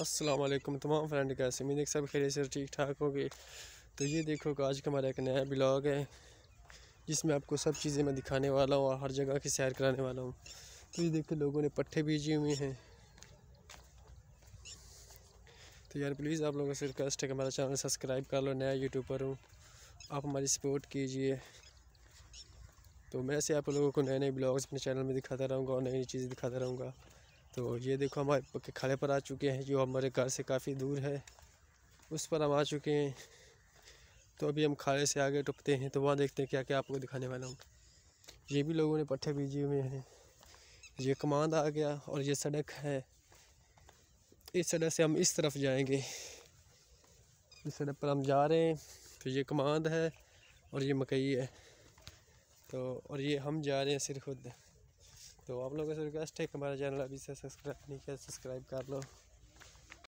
असलम तमाम फ्रेंड कैसे मैंने सब खेले से ठीक ठाक हो गए तो ये देखो कि आज का हमारा एक नया ब्लॉग है जिसमें आपको सब चीज़ें मैं दिखाने वाला हूँ और हर जगह की सैर कराने वाला हूँ तो ये देखो लोगों ने पट्ठे भेजे हुए हैं तो यार प्लीज़ आप लोगों से रिक्वेस्ट है कि हमारा चैनल सब्सक्राइब कर लो नया यूट्यूब पर हूँ आप हमारी सपोर्ट कीजिए तो मैं से आप लोगों को नए नए ब्लॉग्स अपने चैनल में दिखाता रहूँगा और नई नई चीज़ें दिखाता रहूँगा तो ये देखो हमारे पक्के खड़े पर आ चुके हैं जो हमारे घर से काफ़ी दूर है उस पर हम आ चुके हैं तो अभी हम खाड़े से आगे टुकते हैं तो वहाँ देखते हैं क्या क्या आपको दिखाने वाला हूँ ये भी लोगों ने पट्ठे भेजे हुए हैं ये कमांद आ गया और ये सड़क है इस सड़क से हम इस तरफ जाएंगे इस सड़क पर हम जा रहे हैं तो ये कमांद है और ये मकई है तो और ये हम जा रहे हैं सिर खुद तो आप लोगों से रिक्वेस्ट है कि हमारा चैनल अभी से सब्सक्राइब नहीं किया सब्सक्राइब कर लो